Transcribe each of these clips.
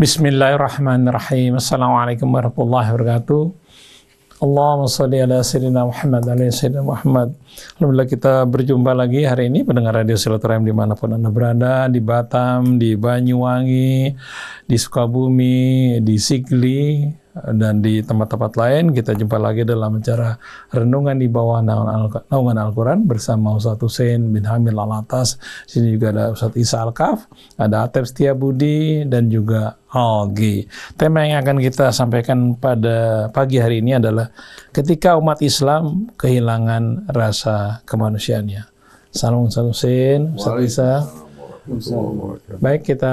Bismillahirrahmanirrahim. Assalamualaikum warahmatullahi wabarakatuh. Allahumma salli ala sayyidina Muhammad ala sayyidina Muhammad. Alhamdulillah kita berjumpa lagi hari ini pendengar Radio Silaturahim dimanapun Anda berada, di Batam, di Banyuwangi, di Sukabumi, di Sigli, dan di tempat-tempat lain kita jumpa lagi dalam acara renungan di bawah naungan Al-Quran bersama Ustaz Hussein bin Hamil Al-Atas sini juga ada Ustaz Isa Al-Kaf ada Atep Setia Budi dan juga Algi tema yang akan kita sampaikan pada pagi hari ini adalah ketika umat Islam kehilangan rasa kemanusiaannya Salam Ustaz Hussein Ustaz Isa Baik kita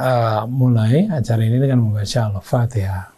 uh, mulai acara ini dengan membaca Al-Fatihah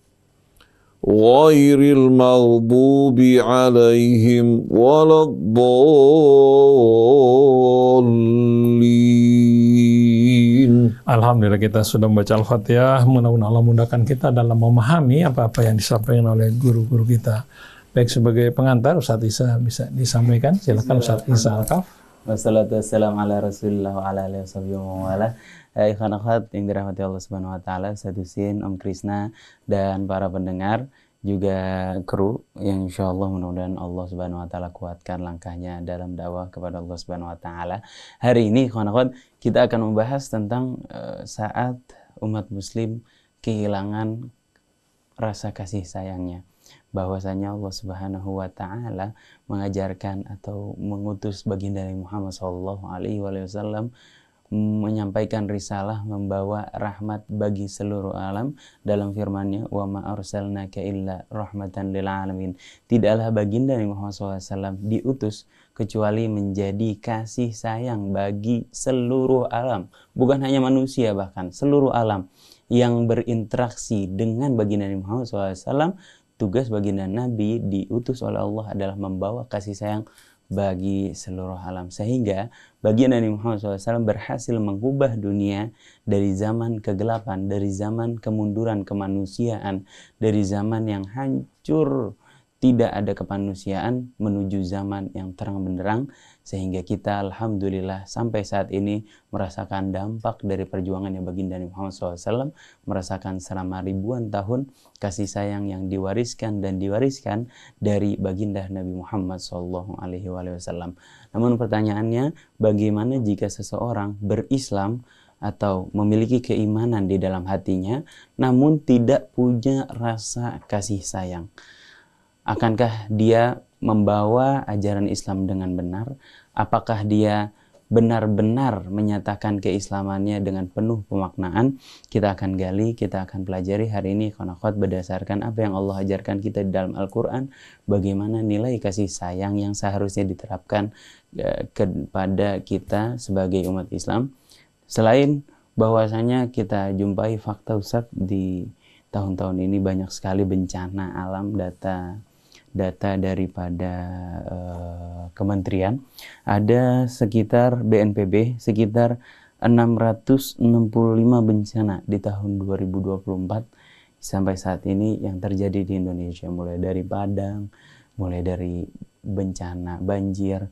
غير المغضوب عليهم ولا الضالين Alhamdulillah kita sudah membaca Al-Fatihah. Mudah-mudahan Allah mudahkan kita dalam memahami apa-apa yang disampaikan oleh guru-guru kita. Baik sebagai pengantar Ustaz Isa bisa disampaikan. Silakan Ustaz Isa Al-Kaf. Wassalamualaikum warahmatullahi wabarakatuh. Ya, ikhwan akhwat yang dirahmati Allah Subhanahu wa taala, satu-sin Om Krisna dan para pendengar juga kru yang insya Allah mudah-mudahan Allah Subhanahu Wa Taala kuatkan langkahnya dalam dakwah kepada Allah Subhanahu Wa Taala. Hari ini, kawan-kawan, kita akan membahas tentang uh, saat umat Muslim kehilangan rasa kasih sayangnya. Bahwasanya Allah Subhanahu Wa Taala mengajarkan atau mengutus baginda Nabi Muhammad sallallahu Alaihi Wasallam menyampaikan risalah membawa rahmat bagi seluruh alam dalam firmannya wa ma arsalnaka illa rahmatan lil alamin. Tidaklah baginda Nabi Muhammad SAW diutus kecuali menjadi kasih sayang bagi seluruh alam, bukan hanya manusia bahkan seluruh alam yang berinteraksi dengan baginda Nabi Muhammad SAW. Tugas baginda Nabi diutus oleh Allah adalah membawa kasih sayang bagi seluruh alam. Sehingga bagian Nabi Muhammad SAW berhasil mengubah dunia dari zaman kegelapan, dari zaman kemunduran kemanusiaan, dari zaman yang hancur, tidak ada kemanusiaan menuju zaman yang terang benderang sehingga kita alhamdulillah sampai saat ini merasakan dampak dari perjuangan yang baginda Nabi Muhammad SAW merasakan selama ribuan tahun kasih sayang yang diwariskan dan diwariskan dari baginda Nabi Muhammad SAW. Namun pertanyaannya bagaimana jika seseorang berislam atau memiliki keimanan di dalam hatinya namun tidak punya rasa kasih sayang akankah dia membawa ajaran Islam dengan benar? Apakah dia benar-benar menyatakan keislamannya dengan penuh pemaknaan kita akan gali, kita akan pelajari hari ini konakot berdasarkan apa yang Allah ajarkan kita di dalam Al-Quran bagaimana nilai kasih sayang yang seharusnya diterapkan e, kepada kita sebagai umat Islam selain bahwasanya kita jumpai fakta usap di tahun-tahun ini banyak sekali bencana alam data data daripada uh, kementerian ada sekitar BNPB sekitar 665 bencana di tahun 2024 sampai saat ini yang terjadi di Indonesia mulai dari Padang, mulai dari bencana banjir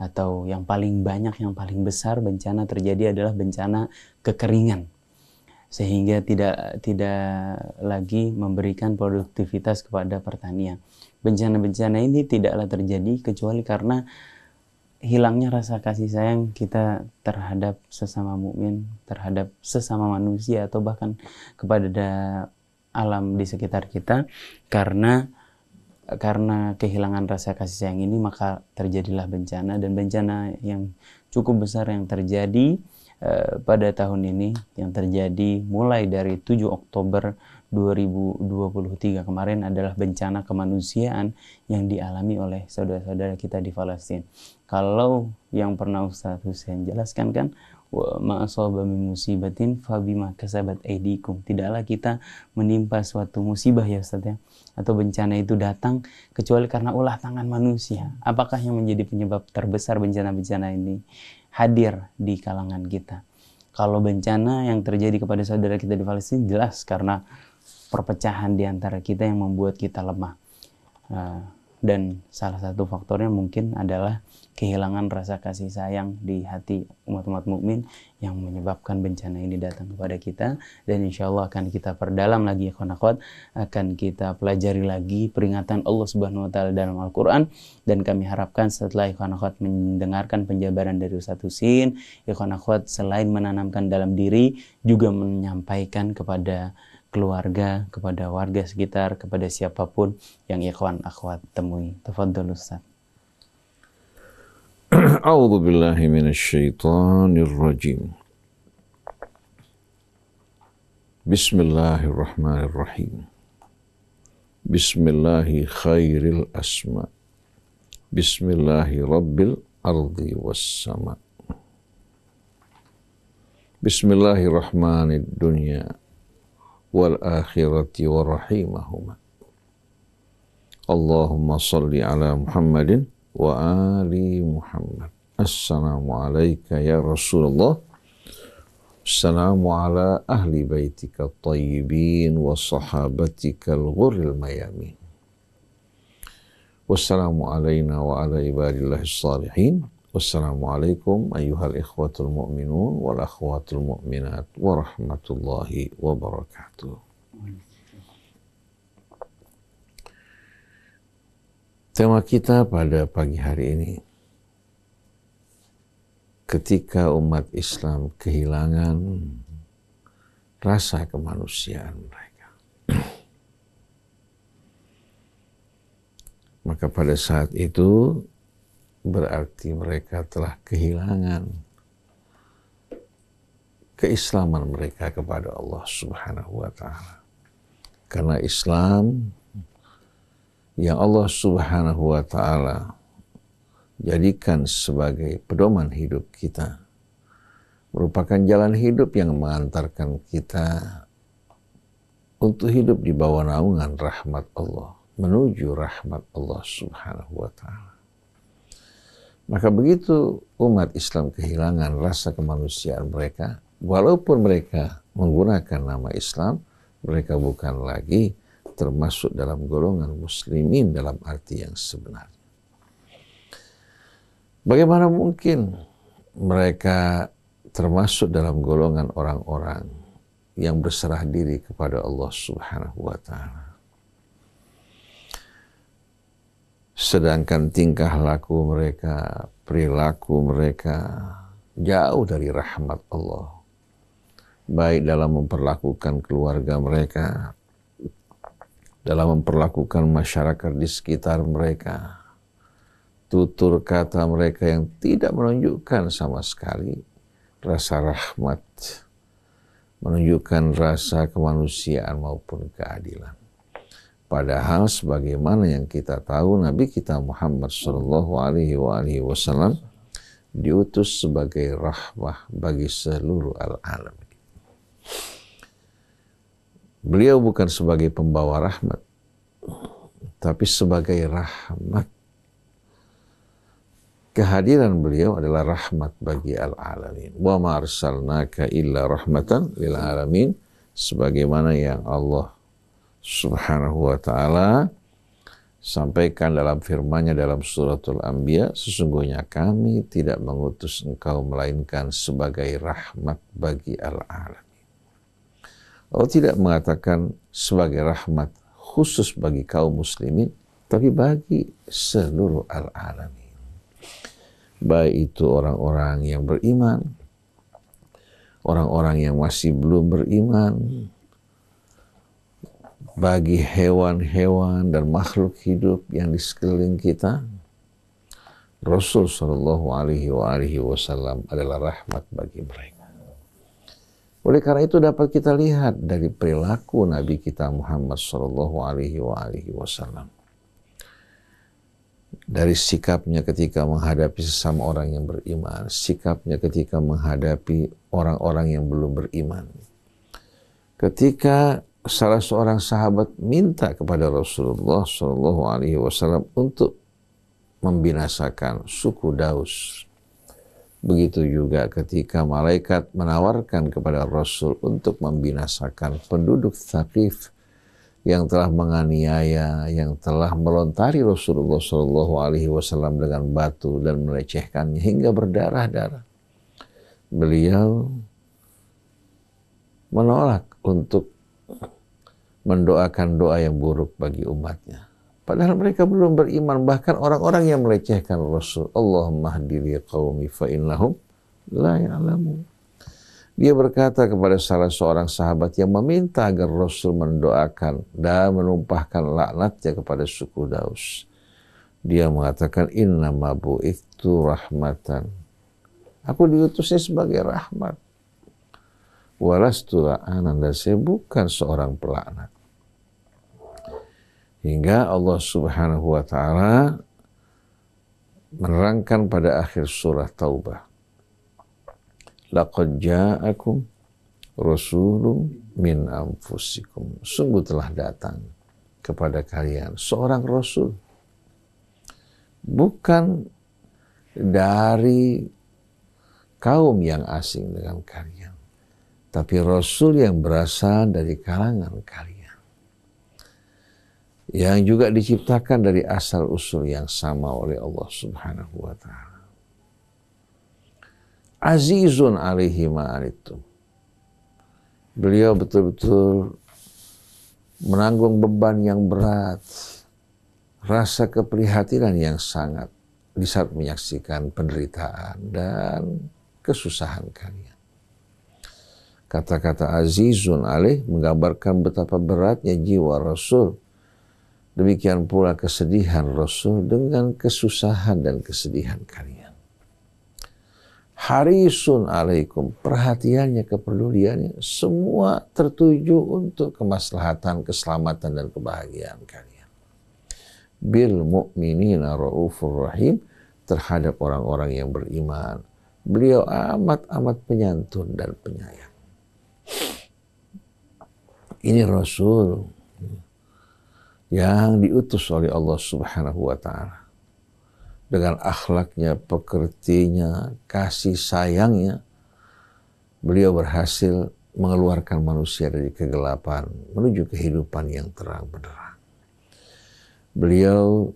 atau yang paling banyak yang paling besar bencana terjadi adalah bencana kekeringan sehingga tidak tidak lagi memberikan produktivitas kepada pertanian. Bencana-bencana ini tidaklah terjadi kecuali karena hilangnya rasa kasih sayang kita terhadap sesama mukmin, terhadap sesama manusia atau bahkan kepada alam di sekitar kita karena karena kehilangan rasa kasih sayang ini maka terjadilah bencana dan bencana yang cukup besar yang terjadi Eh, pada tahun ini yang terjadi mulai dari 7 Oktober 2023 kemarin adalah bencana kemanusiaan yang dialami oleh saudara-saudara kita di Palestina. Kalau yang pernah Ustaz Hussein jelaskan kan wa musibatin fabima kasabat edikum. Tidaklah kita menimpa suatu musibah ya Ustaz ya atau bencana itu datang kecuali karena ulah tangan manusia. Apakah yang menjadi penyebab terbesar bencana-bencana ini? hadir di kalangan kita. Kalau bencana yang terjadi kepada saudara kita di Palestina jelas karena perpecahan di antara kita yang membuat kita lemah. Eh, dan salah satu faktornya mungkin adalah kehilangan rasa kasih sayang di hati umat-umat mukmin yang menyebabkan bencana ini datang kepada kita dan insya Allah akan kita perdalam lagi ya akhwat akan kita pelajari lagi peringatan Allah Subhanahu Wa Taala dalam Al-Quran dan kami harapkan setelah ikhwan ya akhwat mendengarkan penjabaran dari satu sin ikhwan ya akhwat selain menanamkan dalam diri juga menyampaikan kepada keluarga, kepada warga sekitar, kepada siapapun yang ikhwan ya akhwat temui. Tafadhol Ustaz. أعوذ بالله من الشيطان الرجيم بسم الله الرحمن الرحيم بسم الله خير الأسماء بسم الله رب الأرض والسماء بسم الله الرحمن الدنيا والآخرة ورحيمهما اللهم صل على محمد wa ali Muhammad. Assalamu alayka ya Rasulullah. Assalamu ala ahli baitika tayyibin wa sahabatika al-ghurril mayamin. Wassalamu alayna wa ala ibadillahi salihin. Wassalamualaikum ayuhal ikhwatul mu'minun wal akhwatul mu'minat warahmatullahi wabarakatuh. Tema kita pada pagi hari ini, ketika umat Islam kehilangan rasa kemanusiaan mereka. Maka pada saat itu berarti mereka telah kehilangan keislaman mereka kepada Allah Subhanahu wa taala. Karena Islam yang Allah Subhanahu wa taala jadikan sebagai pedoman hidup kita merupakan jalan hidup yang mengantarkan kita untuk hidup di bawah naungan rahmat Allah, menuju rahmat Allah Subhanahu wa taala. Maka begitu umat Islam kehilangan rasa kemanusiaan mereka, walaupun mereka menggunakan nama Islam, mereka bukan lagi termasuk dalam golongan muslimin dalam arti yang sebenarnya. Bagaimana mungkin mereka termasuk dalam golongan orang-orang yang berserah diri kepada Allah Subhanahu wa taala. Sedangkan tingkah laku mereka, perilaku mereka jauh dari rahmat Allah. Baik dalam memperlakukan keluarga mereka, dalam memperlakukan masyarakat di sekitar mereka. Tutur kata mereka yang tidak menunjukkan sama sekali rasa rahmat, menunjukkan rasa kemanusiaan maupun keadilan. Padahal sebagaimana yang kita tahu Nabi kita Muhammad Shallallahu Alaihi Wasallam diutus sebagai rahmah bagi seluruh al-alam. Beliau bukan sebagai pembawa rahmat, tapi sebagai rahmat. Kehadiran beliau adalah rahmat bagi al-alamin. Wa ma illa rahmatan lil alamin sebagaimana yang Allah Subhanahu wa taala sampaikan dalam firman-Nya dalam suratul Anbiya, sesungguhnya kami tidak mengutus engkau melainkan sebagai rahmat bagi al-alamin. Allah tidak mengatakan sebagai rahmat khusus bagi kaum muslimin, tapi bagi seluruh al-alamin. Baik itu orang-orang yang beriman, orang-orang yang masih belum beriman, bagi hewan-hewan dan makhluk hidup yang di sekeliling kita, Rasul Shallallahu Alaihi Wasallam adalah rahmat bagi mereka. Oleh karena itu dapat kita lihat dari perilaku Nabi kita Muhammad Shallallahu Alaihi Wasallam. Dari sikapnya ketika menghadapi sesama orang yang beriman, sikapnya ketika menghadapi orang-orang yang belum beriman. Ketika salah seorang sahabat minta kepada Rasulullah Shallallahu Alaihi Wasallam untuk membinasakan suku Daus Begitu juga ketika malaikat menawarkan kepada Rasul untuk membinasakan penduduk Thaqif yang telah menganiaya, yang telah melontari Rasulullah Shallallahu Alaihi Wasallam dengan batu dan melecehkannya hingga berdarah-darah. Beliau menolak untuk mendoakan doa yang buruk bagi umatnya. Padahal mereka belum beriman. Bahkan orang-orang yang melecehkan Rasul. Allahumma hadiri qawmi fa'innahum la ya'lamu. Dia berkata kepada salah seorang sahabat yang meminta agar Rasul mendoakan dan menumpahkan laknatnya kepada suku Daus. Dia mengatakan, inna ma'bu itu rahmatan. Aku diutusnya sebagai rahmat. Walastu la'anan dan saya bukan seorang pelaknat. Hingga Allah Subhanahu wa taala menerangkan pada akhir surah Taubah. Laqad ja'akum rasulun min anfusikum. Sungguh telah datang kepada kalian seorang rasul bukan dari kaum yang asing dengan kalian, tapi rasul yang berasal dari kalangan kalian yang juga diciptakan dari asal usul yang sama oleh Allah Subhanahu wa taala. Azizun alaihi itu. Beliau betul-betul menanggung beban yang berat, rasa keprihatinan yang sangat di saat menyaksikan penderitaan dan kesusahan kalian. Kata-kata Azizun Alih menggambarkan betapa beratnya jiwa Rasul Demikian pula kesedihan Rasul dengan kesusahan dan kesedihan kalian. Harisun alaikum, perhatiannya, kepeduliannya, semua tertuju untuk kemaslahatan, keselamatan, dan kebahagiaan kalian. Bil mu'minina ra'ufur rahim, terhadap orang-orang yang beriman. Beliau amat-amat penyantun dan penyayang. Ini Rasul yang diutus oleh Allah Subhanahu wa taala. Dengan akhlaknya, pekertinya, kasih sayangnya, beliau berhasil mengeluarkan manusia dari kegelapan menuju kehidupan yang terang benderang. Beliau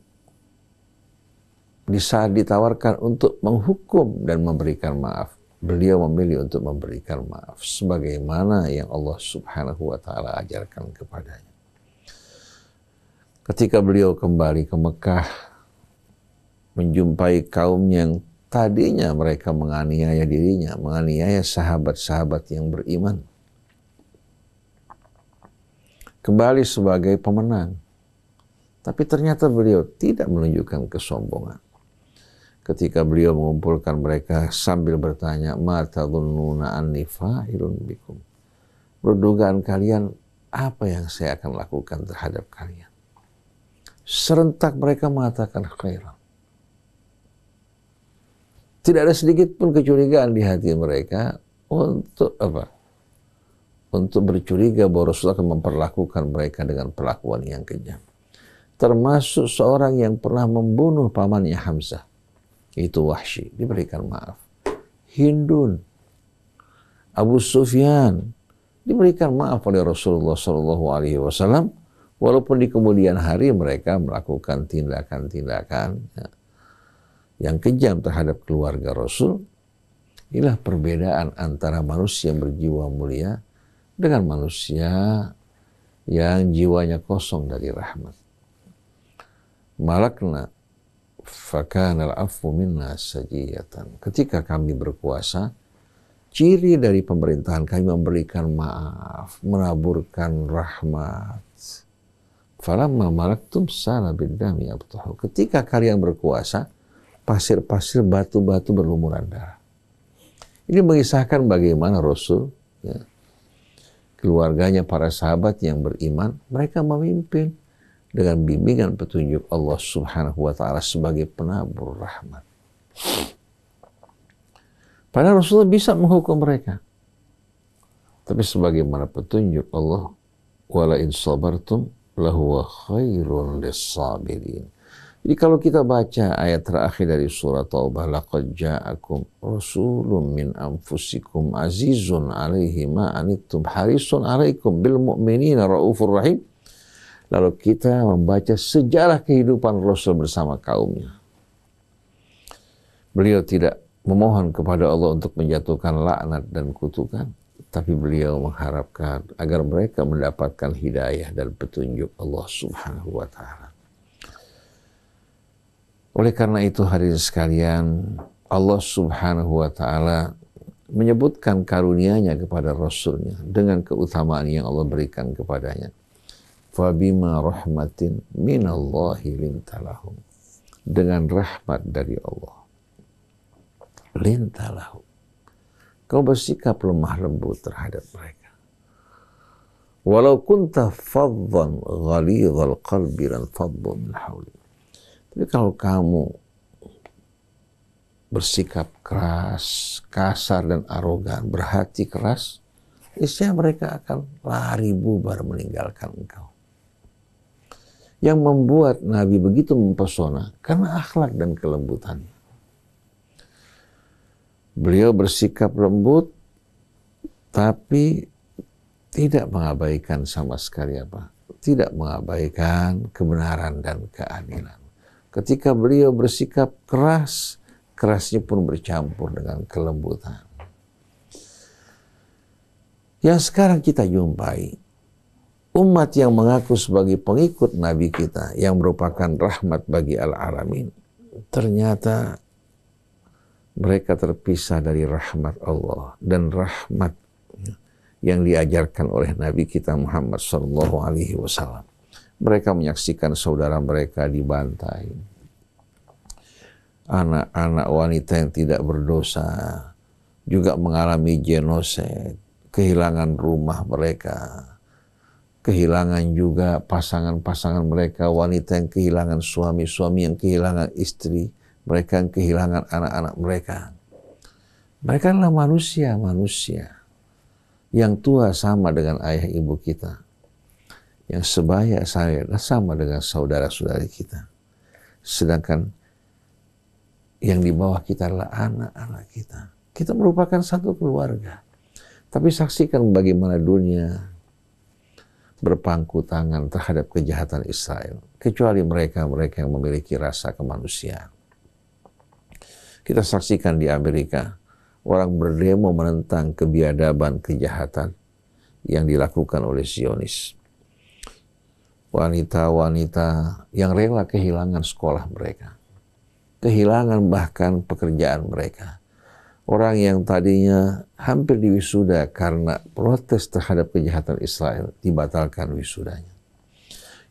di saat ditawarkan untuk menghukum dan memberikan maaf, beliau memilih untuk memberikan maaf sebagaimana yang Allah Subhanahu wa taala ajarkan kepadanya. Ketika beliau kembali ke Mekah, menjumpai kaum yang tadinya mereka menganiaya dirinya, menganiaya sahabat-sahabat yang beriman. Kembali sebagai pemenang. Tapi ternyata beliau tidak menunjukkan kesombongan. Ketika beliau mengumpulkan mereka sambil bertanya, Mata dhununa anni fa'ilun bikum. Berdugaan kalian, apa yang saya akan lakukan terhadap kalian? serentak mereka mengatakan khairan. Tidak ada sedikit pun kecurigaan di hati mereka untuk apa? Untuk bercuriga bahwa Rasulullah akan memperlakukan mereka dengan perlakuan yang kejam. Termasuk seorang yang pernah membunuh pamannya Hamzah. Itu Wahsy, diberikan maaf. Hindun, Abu Sufyan, diberikan maaf oleh Rasulullah Shallallahu Alaihi Wasallam Walaupun di kemudian hari mereka melakukan tindakan-tindakan ya, yang kejam terhadap keluarga Rasul, inilah perbedaan antara manusia yang berjiwa mulia dengan manusia yang jiwanya kosong dari rahmat. Malakna fakanal afu minna sajiyatan. Ketika kami berkuasa, ciri dari pemerintahan kami memberikan maaf, menaburkan rahmat, Falamma malaktum sala bidami abtahu. Ketika kalian berkuasa, pasir-pasir batu-batu berlumuran darah. Ini mengisahkan bagaimana Rasul, ya, keluarganya para sahabat yang beriman, mereka memimpin dengan bimbingan petunjuk Allah Subhanahu wa taala sebagai penabur rahmat. Padahal Rasulullah bisa menghukum mereka. Tapi sebagaimana petunjuk Allah, wala in sabartum lahuwa khairun lissabirin. Jadi kalau kita baca ayat terakhir dari surah Taubah laqad ja'akum rasulun min anfusikum azizun alaihi ma anittum harisun alaikum bil mu'minina raufur rahim. Lalu kita membaca sejarah kehidupan Rasul bersama kaumnya. Beliau tidak memohon kepada Allah untuk menjatuhkan laknat dan kutukan tapi beliau mengharapkan agar mereka mendapatkan hidayah dan petunjuk Allah Subhanahu wa taala. Oleh karena itu hadirin sekalian, Allah Subhanahu wa taala menyebutkan karunia-Nya kepada Rasul-Nya dengan keutamaan yang Allah berikan kepadanya. Fabima rahmatin minallahi lintalahum. Dengan rahmat dari Allah. Lintalahum Kau bersikap lemah lembut terhadap mereka. Walau kunta faddan ghalidhal qalbi lan faddu min hawli. Tapi kalau kamu bersikap keras, kasar dan arogan, berhati keras, niscaya mereka akan lari bubar meninggalkan engkau. Yang membuat Nabi begitu mempesona karena akhlak dan kelembutannya. Beliau bersikap lembut, tapi tidak mengabaikan sama sekali apa. Tidak mengabaikan kebenaran dan keadilan. Ketika beliau bersikap keras, kerasnya pun bercampur dengan kelembutan. Yang sekarang kita jumpai, umat yang mengaku sebagai pengikut Nabi kita, yang merupakan rahmat bagi al aramin ternyata mereka terpisah dari rahmat Allah dan rahmat yang diajarkan oleh Nabi kita Muhammad Shallallahu Alaihi Wasallam. Mereka menyaksikan saudara mereka dibantai, anak-anak wanita yang tidak berdosa juga mengalami genoset, kehilangan rumah mereka, kehilangan juga pasangan-pasangan mereka, wanita yang kehilangan suami, suami yang kehilangan istri mereka yang kehilangan anak-anak mereka. Mereka adalah manusia-manusia yang tua sama dengan ayah ibu kita. Yang sebaya saya sama dengan saudara-saudari kita. Sedangkan yang di bawah kita adalah anak-anak kita. Kita merupakan satu keluarga. Tapi saksikan bagaimana dunia berpangku tangan terhadap kejahatan Israel. Kecuali mereka-mereka yang memiliki rasa kemanusiaan. Kita saksikan di Amerika, orang berdemo menentang kebiadaban kejahatan yang dilakukan oleh Zionis. Wanita-wanita yang rela kehilangan sekolah mereka, kehilangan bahkan pekerjaan mereka. Orang yang tadinya hampir diwisuda karena protes terhadap kejahatan Israel dibatalkan wisudanya.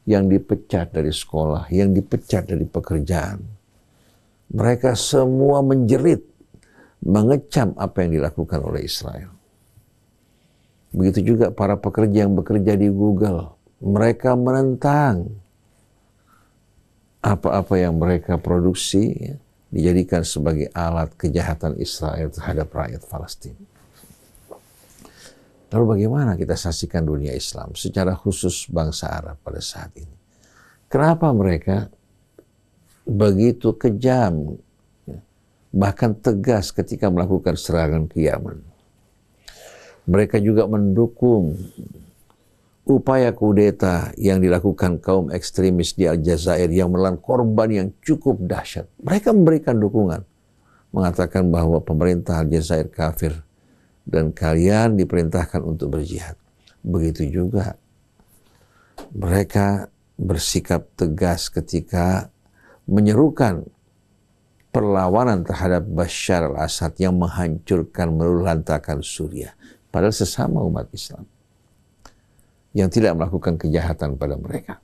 Yang dipecat dari sekolah, yang dipecat dari pekerjaan, mereka semua menjerit, mengecam apa yang dilakukan oleh Israel. Begitu juga para pekerja yang bekerja di Google, mereka menentang apa-apa yang mereka produksi ya, dijadikan sebagai alat kejahatan Israel terhadap rakyat Palestina. Lalu bagaimana kita saksikan dunia Islam secara khusus bangsa Arab pada saat ini? Kenapa mereka begitu kejam, ya. bahkan tegas ketika melakukan serangan ke Yaman. Mereka juga mendukung upaya kudeta yang dilakukan kaum ekstremis di Aljazair yang melan korban yang cukup dahsyat. Mereka memberikan dukungan, mengatakan bahwa pemerintah Aljazair kafir dan kalian diperintahkan untuk berjihad. Begitu juga mereka bersikap tegas ketika menyerukan perlawanan terhadap Bashar al-Assad yang menghancurkan, meluluhlantakan Suriah. Padahal sesama umat Islam yang tidak melakukan kejahatan pada mereka.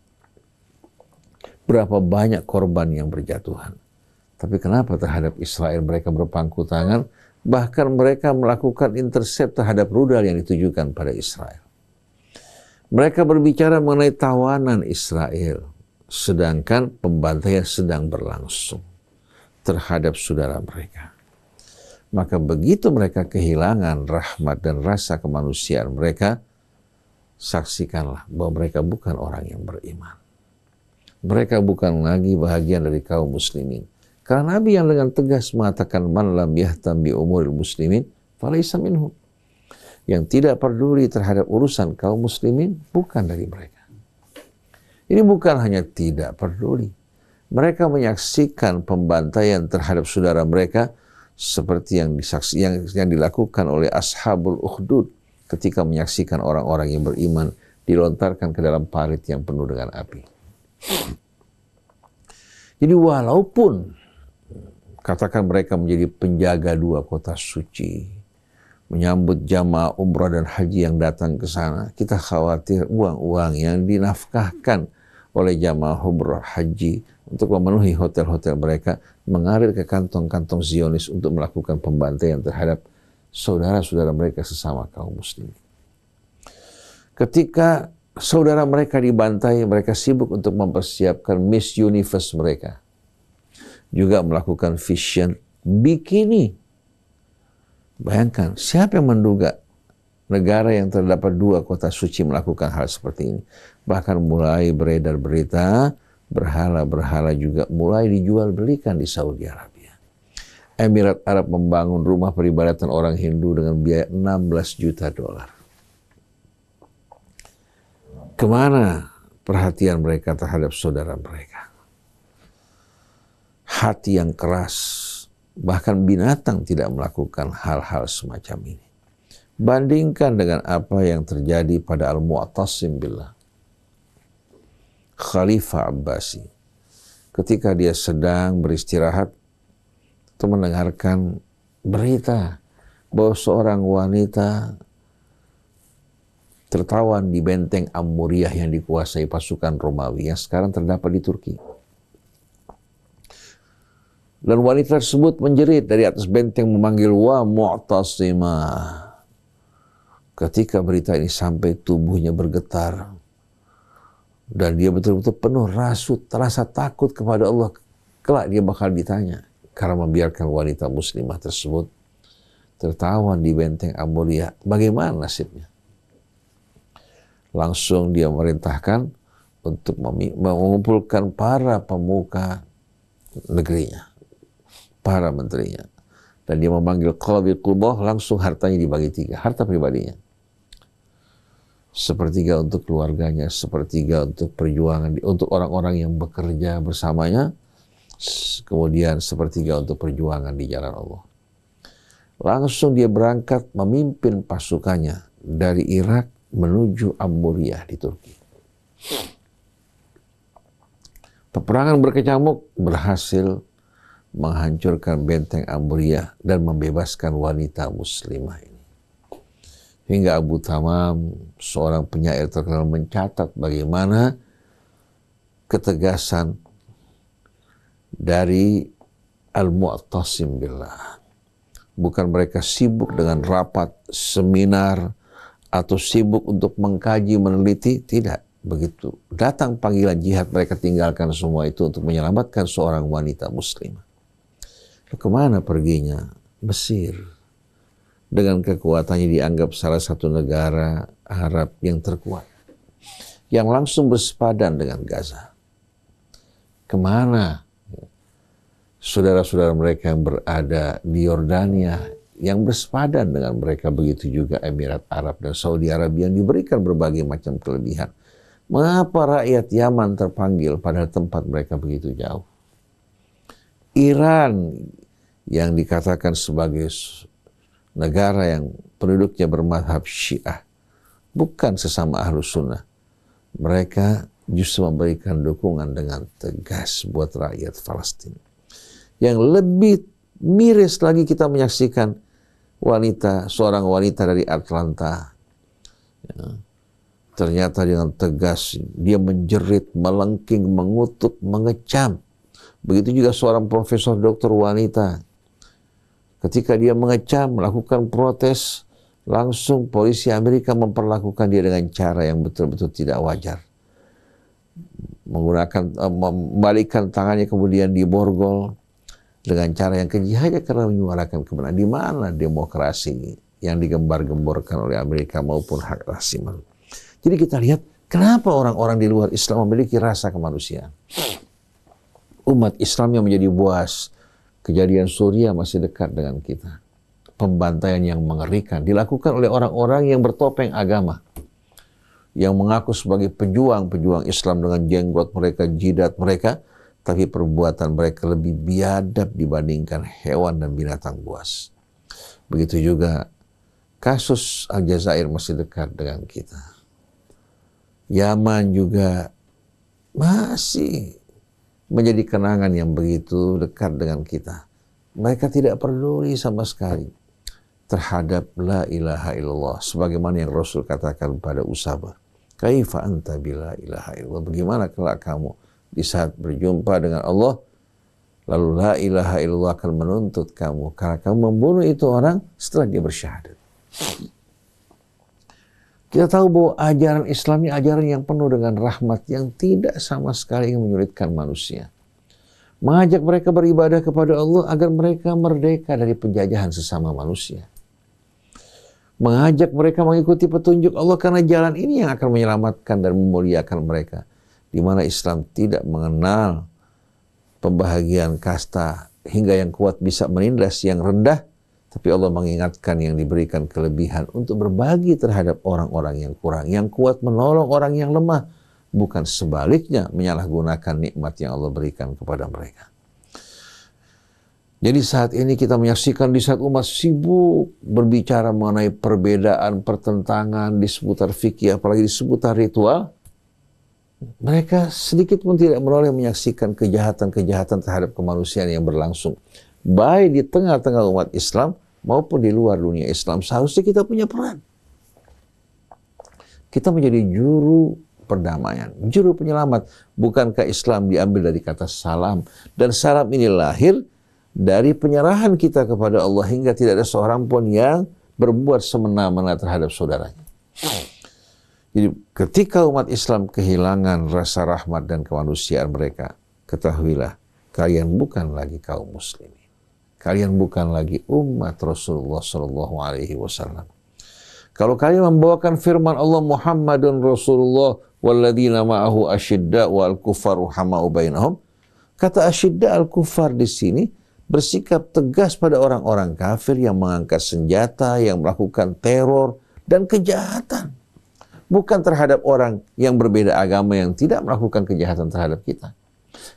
Berapa banyak korban yang berjatuhan. Tapi kenapa terhadap Israel mereka berpangku tangan, bahkan mereka melakukan intercept terhadap rudal yang ditujukan pada Israel. Mereka berbicara mengenai tawanan Israel sedangkan pembantaian sedang berlangsung terhadap saudara mereka. Maka begitu mereka kehilangan rahmat dan rasa kemanusiaan mereka, saksikanlah bahwa mereka bukan orang yang beriman. Mereka bukan lagi bahagian dari kaum muslimin. Karena Nabi yang dengan tegas mengatakan man lam yahtam bi umuril muslimin falaysa minhum. Yang tidak peduli terhadap urusan kaum muslimin bukan dari mereka. Ini bukan hanya tidak peduli. Mereka menyaksikan pembantaian terhadap saudara mereka seperti yang disaksi yang, yang dilakukan oleh ashabul uhdud ketika menyaksikan orang-orang yang beriman dilontarkan ke dalam parit yang penuh dengan api. Jadi walaupun katakan mereka menjadi penjaga dua kota suci, menyambut jamaah umrah dan haji yang datang ke sana, kita khawatir uang-uang yang dinafkahkan oleh jamaah umroh haji untuk memenuhi hotel-hotel mereka mengalir ke kantong-kantong Zionis untuk melakukan pembantaian terhadap saudara-saudara mereka sesama kaum muslim. Ketika saudara mereka dibantai, mereka sibuk untuk mempersiapkan Miss Universe mereka. Juga melakukan vision bikini. Bayangkan, siapa yang menduga negara yang terdapat dua kota suci melakukan hal seperti ini. Bahkan mulai beredar berita, berhala-berhala juga mulai dijual belikan di Saudi Arabia. Emirat Arab membangun rumah peribadatan orang Hindu dengan biaya 16 juta dolar. Kemana perhatian mereka terhadap saudara mereka? Hati yang keras, bahkan binatang tidak melakukan hal-hal semacam ini. Bandingkan dengan apa yang terjadi pada Al-Mu'tasim Billah. Khalifah Abbasi. Ketika dia sedang beristirahat, itu mendengarkan berita bahwa seorang wanita tertawan di benteng amuriah yang dikuasai pasukan Romawi yang sekarang terdapat di Turki. Dan wanita tersebut menjerit dari atas benteng memanggil wa mu'tasimah Ketika berita ini sampai tubuhnya bergetar dan dia betul-betul penuh rasut, terasa takut kepada Allah, kelak dia bakal ditanya karena membiarkan wanita muslimah tersebut tertawan di benteng Amuria, bagaimana nasibnya? Langsung dia merintahkan untuk mengumpulkan para pemuka negerinya, para menterinya. Dan dia memanggil Qalbi Qubah, langsung hartanya dibagi tiga, harta pribadinya sepertiga untuk keluarganya, sepertiga untuk perjuangan, untuk orang-orang yang bekerja bersamanya, kemudian sepertiga untuk perjuangan di jalan Allah. Langsung dia berangkat memimpin pasukannya dari Irak menuju Amuria di Turki. Peperangan berkecamuk berhasil menghancurkan benteng Amuria dan membebaskan wanita muslimah Hingga Abu Tamam, seorang penyair terkenal mencatat bagaimana ketegasan dari Al-Mu'tasim Billah. Bukan mereka sibuk dengan rapat, seminar, atau sibuk untuk mengkaji, meneliti, tidak. Begitu datang panggilan jihad, mereka tinggalkan semua itu untuk menyelamatkan seorang wanita muslimah. Kemana perginya? Mesir dengan kekuatannya dianggap salah satu negara Arab yang terkuat. Yang langsung bersepadan dengan Gaza. Kemana saudara-saudara mereka yang berada di Yordania yang bersepadan dengan mereka begitu juga Emirat Arab dan Saudi Arabia yang diberikan berbagai macam kelebihan. Mengapa rakyat Yaman terpanggil pada tempat mereka begitu jauh? Iran yang dikatakan sebagai negara yang penduduknya bermadhab syiah, bukan sesama ahlu sunnah. Mereka justru memberikan dukungan dengan tegas buat rakyat Palestina. Yang lebih miris lagi kita menyaksikan wanita, seorang wanita dari Atlanta. Ya, ternyata dengan tegas dia menjerit, melengking, mengutuk, mengecam. Begitu juga seorang profesor dokter wanita Ketika dia mengecam, melakukan protes, langsung polisi Amerika memperlakukan dia dengan cara yang betul-betul tidak wajar. Menggunakan, eh, membalikkan tangannya kemudian diborgol dengan cara yang keji hanya karena menyuarakan kebenaran. Di mana demokrasi yang digembar-gemborkan oleh Amerika maupun hak asasi Jadi kita lihat kenapa orang-orang di luar Islam memiliki rasa kemanusiaan. Umat Islam yang menjadi buas, Kejadian Suriah masih dekat dengan kita. Pembantaian yang mengerikan dilakukan oleh orang-orang yang bertopeng agama. Yang mengaku sebagai pejuang-pejuang Islam dengan jenggot mereka, jidat mereka. Tapi perbuatan mereka lebih biadab dibandingkan hewan dan binatang buas. Begitu juga kasus Aljazair masih dekat dengan kita. Yaman juga masih menjadi kenangan yang begitu dekat dengan kita. Mereka tidak peduli sama sekali terhadap la ilaha illallah sebagaimana yang Rasul katakan pada Usama. Kaifa anta bila ilaha illallah? Bagaimana kelak kamu di saat berjumpa dengan Allah lalu la ilaha illallah akan menuntut kamu karena kamu membunuh itu orang setelah dia bersyahadat. Kita tahu bahwa ajaran Islam ini ajaran yang penuh dengan rahmat yang tidak sama sekali ingin menyulitkan manusia. Mengajak mereka beribadah kepada Allah agar mereka merdeka dari penjajahan sesama manusia. Mengajak mereka mengikuti petunjuk Allah karena jalan ini yang akan menyelamatkan dan memuliakan mereka. Di mana Islam tidak mengenal pembahagian kasta hingga yang kuat bisa menindas yang rendah tapi Allah mengingatkan yang diberikan kelebihan untuk berbagi terhadap orang-orang yang kurang, yang kuat menolong orang yang lemah, bukan sebaliknya menyalahgunakan nikmat yang Allah berikan kepada mereka. Jadi saat ini kita menyaksikan di saat umat sibuk berbicara mengenai perbedaan, pertentangan di seputar fikih, apalagi di seputar ritual, mereka sedikit pun tidak menoleh menyaksikan kejahatan-kejahatan terhadap kemanusiaan yang berlangsung baik di tengah-tengah umat Islam maupun di luar dunia Islam. Seharusnya kita punya peran. Kita menjadi juru perdamaian, juru penyelamat. Bukankah Islam diambil dari kata salam? Dan salam ini lahir dari penyerahan kita kepada Allah hingga tidak ada seorang pun yang berbuat semena-mena terhadap saudaranya. Jadi ketika umat Islam kehilangan rasa rahmat dan kemanusiaan mereka, ketahuilah kalian bukan lagi kaum muslim. Kalian bukan lagi umat Rasulullah Shallallahu Alaihi Wasallam. Kalau kalian membawakan firman Allah Muhammadun Rasulullah walladzina ma'ahu asyidda wal kufar hamau Kata asyidda al kufar di sini bersikap tegas pada orang-orang kafir yang mengangkat senjata, yang melakukan teror dan kejahatan. Bukan terhadap orang yang berbeda agama yang tidak melakukan kejahatan terhadap kita.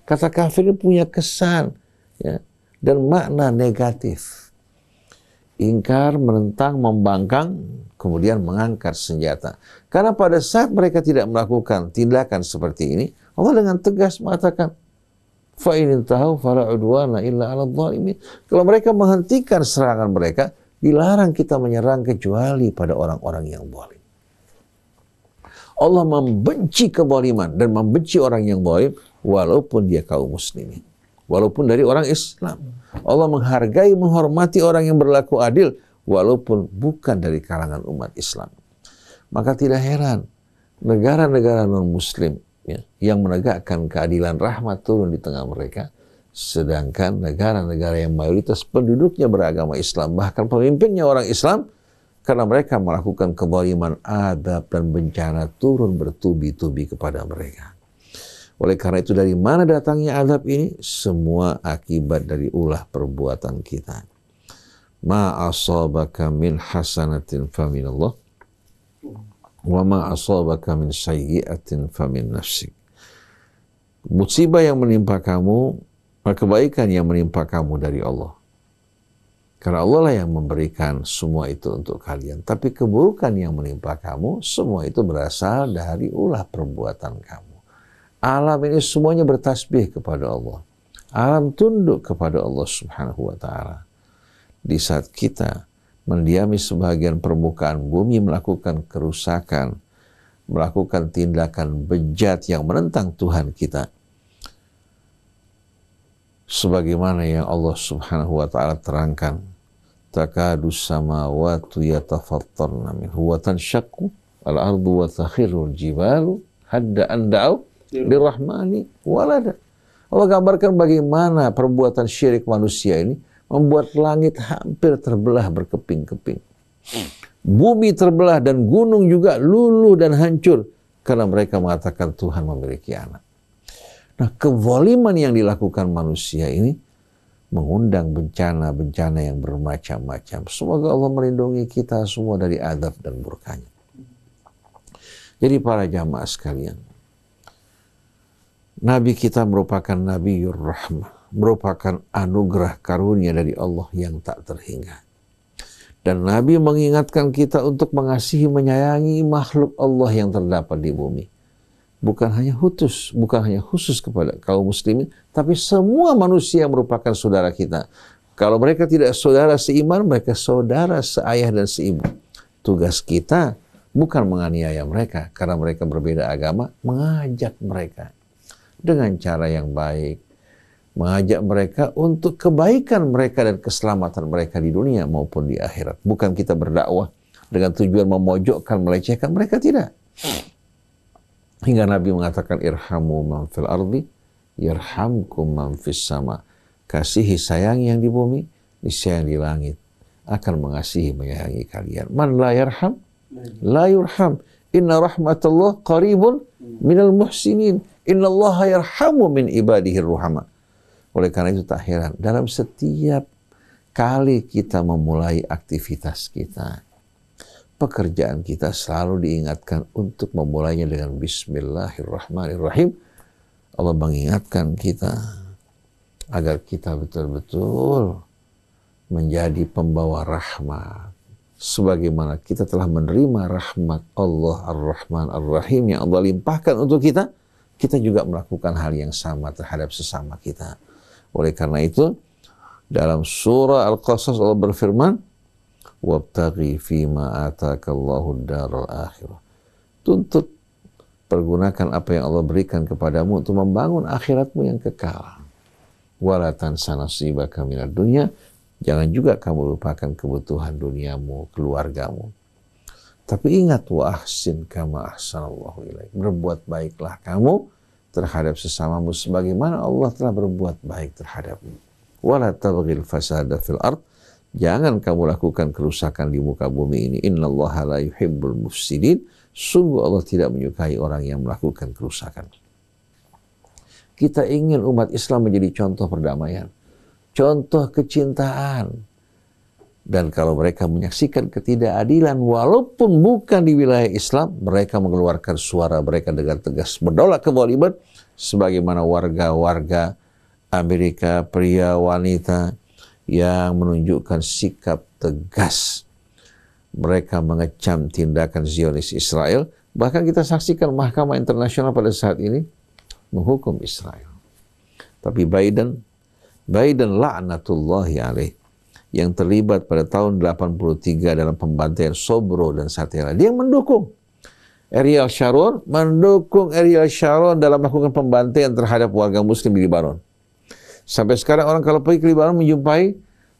Kata kafir ini punya kesan ya, dan makna negatif. Ingkar, menentang, membangkang, kemudian mengangkat senjata. Karena pada saat mereka tidak melakukan tindakan seperti ini, Allah dengan tegas mengatakan, فَإِنِنْ فَلَا عُدْوَانَ إِلَّا عَلَى الظَّالِمِينَ Kalau mereka menghentikan serangan mereka, dilarang kita menyerang kecuali pada orang-orang yang boleh. Allah membenci keboliman dan membenci orang yang boleh, walaupun dia kaum muslimin walaupun dari orang Islam. Allah menghargai, menghormati orang yang berlaku adil walaupun bukan dari kalangan umat Islam. Maka tidak heran negara-negara non-muslim ya, yang menegakkan keadilan rahmat turun di tengah mereka sedangkan negara-negara yang mayoritas penduduknya beragama Islam bahkan pemimpinnya orang Islam karena mereka melakukan kebaliman adab dan bencana turun bertubi-tubi kepada mereka. Oleh karena itu dari mana datangnya azab ini? Semua akibat dari ulah perbuatan kita. Ma asabaka min hasanatin fa faminallah wa ma asabaka min sayyi'atin min nafsik. Musibah yang menimpa kamu, kebaikan yang menimpa kamu dari Allah. Karena Allah lah yang memberikan semua itu untuk kalian. Tapi keburukan yang menimpa kamu, semua itu berasal dari ulah perbuatan kamu. Alam ini semuanya bertasbih kepada Allah. Alam tunduk kepada Allah Subhanahu wa taala. Di saat kita mendiami sebagian permukaan bumi melakukan kerusakan, melakukan tindakan bejat yang menentang Tuhan kita. Sebagaimana yang Allah Subhanahu wa taala terangkan, takadu watu yatafattarna minhu huwa tanshaqqu al-ardu wa takhiru al-jibalu hadda an Dirahmani iya. walada. Allah gambarkan bagaimana perbuatan syirik manusia ini membuat langit hampir terbelah berkeping-keping. Bumi terbelah dan gunung juga luluh dan hancur karena mereka mengatakan Tuhan memiliki anak. Nah, kevoliman yang dilakukan manusia ini mengundang bencana-bencana yang bermacam-macam. Semoga Allah melindungi kita semua dari adab dan murkanya. Jadi para jamaah sekalian, Nabi kita merupakan Nabi Yurrahmah, merupakan anugerah karunia dari Allah yang tak terhingga. Dan Nabi mengingatkan kita untuk mengasihi, menyayangi makhluk Allah yang terdapat di bumi. Bukan hanya khusus, bukan hanya khusus kepada kaum muslimin, tapi semua manusia yang merupakan saudara kita. Kalau mereka tidak saudara seiman, mereka saudara seayah dan seibu. Tugas kita bukan menganiaya mereka karena mereka berbeda agama, mengajak mereka dengan cara yang baik. Mengajak mereka untuk kebaikan mereka dan keselamatan mereka di dunia maupun di akhirat. Bukan kita berdakwah dengan tujuan memojokkan, melecehkan mereka, tidak. Hingga Nabi mengatakan, Irhamu man fil ardi, yarhamkum man fis sama. Kasihi sayangi yang di bumi, disayangi di langit. Akan mengasihi, menyayangi kalian. Man la yirham, la yurham. Inna rahmatullah qaribun minal muhsinin. Innallaha yarhamu min ibadihi ruhama. Oleh karena itu tak heran dalam setiap kali kita memulai aktivitas kita, pekerjaan kita selalu diingatkan untuk memulainya dengan bismillahirrahmanirrahim. Allah mengingatkan kita agar kita betul-betul menjadi pembawa rahmat sebagaimana kita telah menerima rahmat Allah Ar-Rahman Ar-Rahim yang Allah limpahkan untuk kita kita juga melakukan hal yang sama terhadap sesama kita. Oleh karena itu, dalam surah Al-Qasas Allah berfirman, مَا fima اللَّهُ الدَّارُ akhirah." Tuntut pergunakan apa yang Allah berikan kepadamu untuk membangun akhiratmu yang kekal. Walatan sanasibaka minad dunya. Jangan juga kamu lupakan kebutuhan duniamu, keluargamu. Tapi ingat wa ahsin kama ahsanallahu ilaik. Berbuat baiklah kamu terhadap sesamamu sebagaimana Allah telah berbuat baik terhadapmu. Wala tabghil fasada fil ard. Jangan kamu lakukan kerusakan di muka bumi ini. Innallaha la yuhibbul mufsidin. Sungguh Allah tidak menyukai orang yang melakukan kerusakan. Kita ingin umat Islam menjadi contoh perdamaian, contoh kecintaan, dan kalau mereka menyaksikan ketidakadilan, walaupun bukan di wilayah Islam, mereka mengeluarkan suara mereka dengan tegas berdolak kezaliman, sebagaimana warga-warga Amerika, pria, wanita yang menunjukkan sikap tegas. Mereka mengecam tindakan Zionis Israel, bahkan kita saksikan Mahkamah Internasional pada saat ini menghukum Israel. Tapi Biden, Biden la'natullahi alaih yang terlibat pada tahun 83 dalam pembantaian Sobro dan Satela. Dia mendukung Ariel Sharon, mendukung Ariel Sharon dalam melakukan pembantaian terhadap warga muslim di Libanon. Sampai sekarang orang kalau pergi ke Libanon menjumpai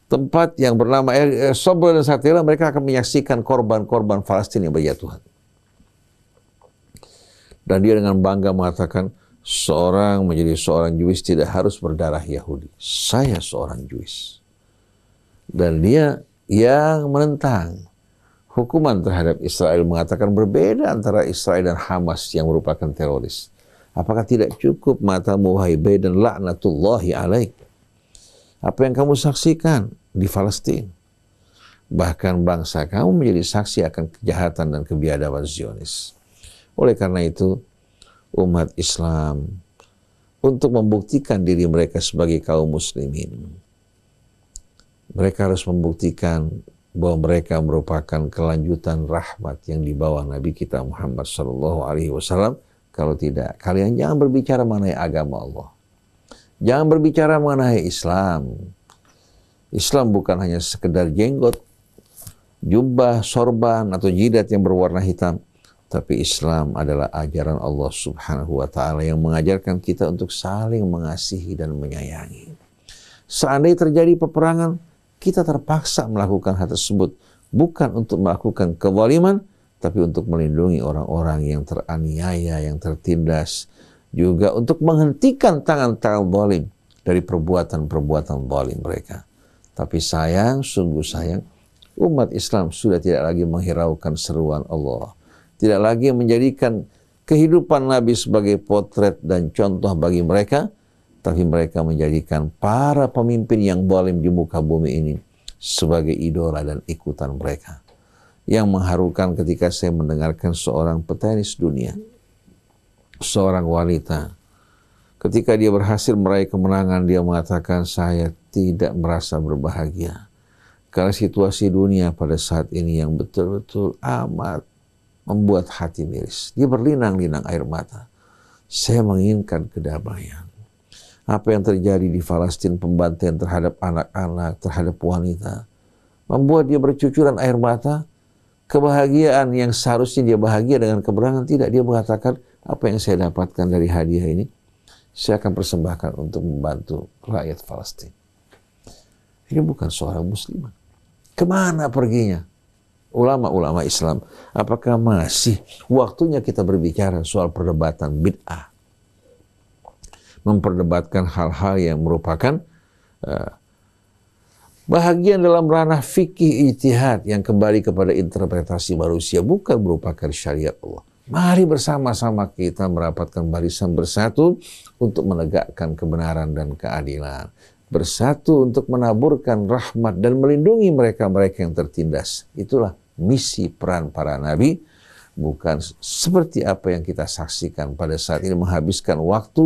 tempat yang bernama eh, Sobro dan Satela, mereka akan menyaksikan korban-korban Palestina yang berjatuhan. Dan dia dengan bangga mengatakan, seorang menjadi seorang Jewish tidak harus berdarah Yahudi. Saya seorang Jewish dan dia yang menentang hukuman terhadap Israel mengatakan berbeda antara Israel dan Hamas yang merupakan teroris. Apakah tidak cukup matamu wahai Biden laknatullahi alaik? Apa yang kamu saksikan di Palestina? Bahkan bangsa kamu menjadi saksi akan kejahatan dan kebiadaban Zionis. Oleh karena itu, umat Islam untuk membuktikan diri mereka sebagai kaum muslimin mereka harus membuktikan bahwa mereka merupakan kelanjutan rahmat yang dibawa Nabi kita Muhammad Shallallahu Alaihi Wasallam. Kalau tidak, kalian jangan berbicara mengenai agama Allah. Jangan berbicara mengenai Islam. Islam bukan hanya sekedar jenggot, jubah, sorban, atau jidat yang berwarna hitam. Tapi Islam adalah ajaran Allah subhanahu wa ta'ala yang mengajarkan kita untuk saling mengasihi dan menyayangi. Seandainya terjadi peperangan, kita terpaksa melakukan hal tersebut bukan untuk melakukan kewaliman, tapi untuk melindungi orang-orang yang teraniaya, yang tertindas, juga untuk menghentikan tangan-tangan boleh dari perbuatan-perbuatan boleh mereka. Tapi sayang, sungguh sayang, umat Islam sudah tidak lagi menghiraukan seruan Allah. Tidak lagi menjadikan kehidupan Nabi sebagai potret dan contoh bagi mereka, tapi mereka menjadikan para pemimpin yang boleh di muka bumi ini sebagai idola dan ikutan mereka. Yang mengharukan ketika saya mendengarkan seorang petenis dunia, seorang wanita, ketika dia berhasil meraih kemenangan, dia mengatakan, saya tidak merasa berbahagia. Karena situasi dunia pada saat ini yang betul-betul amat membuat hati miris. Dia berlinang-linang air mata. Saya menginginkan kedamaian apa yang terjadi di Palestina pembantaian terhadap anak-anak, terhadap wanita, membuat dia bercucuran air mata, kebahagiaan yang seharusnya dia bahagia dengan keberangan tidak dia mengatakan apa yang saya dapatkan dari hadiah ini saya akan persembahkan untuk membantu rakyat Palestina. Ini bukan seorang muslimah. Kemana perginya? Ulama-ulama Islam, apakah masih waktunya kita berbicara soal perdebatan bid'ah? memperdebatkan hal-hal yang merupakan uh, bahagian dalam ranah fikih ijtihad yang kembali kepada interpretasi manusia bukan merupakan syariat Allah. Mari bersama-sama kita merapatkan barisan bersatu untuk menegakkan kebenaran dan keadilan. Bersatu untuk menaburkan rahmat dan melindungi mereka-mereka yang tertindas. Itulah misi peran para nabi. Bukan seperti apa yang kita saksikan pada saat ini menghabiskan waktu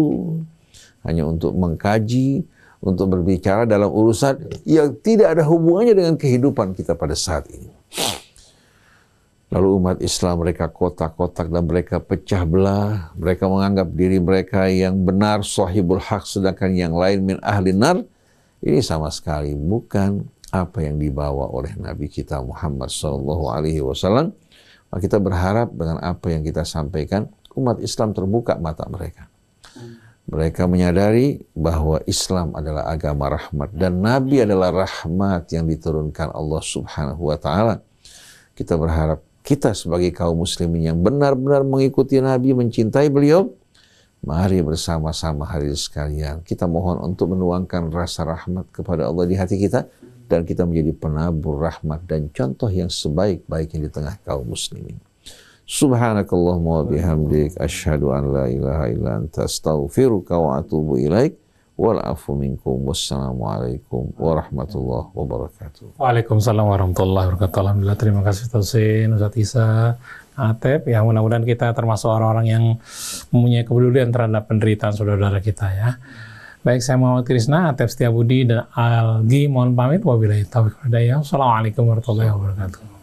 hanya untuk mengkaji, untuk berbicara dalam urusan yang tidak ada hubungannya dengan kehidupan kita pada saat ini. Lalu umat Islam mereka kotak-kotak dan mereka pecah belah. Mereka menganggap diri mereka yang benar sahibul hak sedangkan yang lain min ahli nar. Ini sama sekali bukan apa yang dibawa oleh Nabi kita Muhammad SAW. Kita berharap dengan apa yang kita sampaikan, umat Islam terbuka mata mereka. Mereka menyadari bahwa Islam adalah agama rahmat dan Nabi adalah rahmat yang diturunkan Allah Subhanahu wa taala. Kita berharap kita sebagai kaum muslimin yang benar-benar mengikuti Nabi, mencintai beliau, mari bersama-sama hari sekalian kita mohon untuk menuangkan rasa rahmat kepada Allah di hati kita dan kita menjadi penabur rahmat dan contoh yang sebaik-baiknya di tengah kaum muslimin. Subhanakallahumma bihamdik asyhadu an la ilaha illa anta astaghfiruka wa atubu ilaik. Wal afu minkum wassalamualaikum warahmatullahi wabarakatuh. Waalaikumsalam warahmatullahi wabarakatuh. Alhamdulillah terima kasih Tosin, Ustaz Isa, Atep. Ya mudah-mudahan kita termasuk orang-orang yang mempunyai kepedulian terhadap penderitaan saudara-saudara kita ya. Baik, saya Muhammad Krisna, Atep Setiabudi, dan Algi mohon pamit. Wabillahi taufiq Assalamualaikum warahmatullahi wabarakatuh.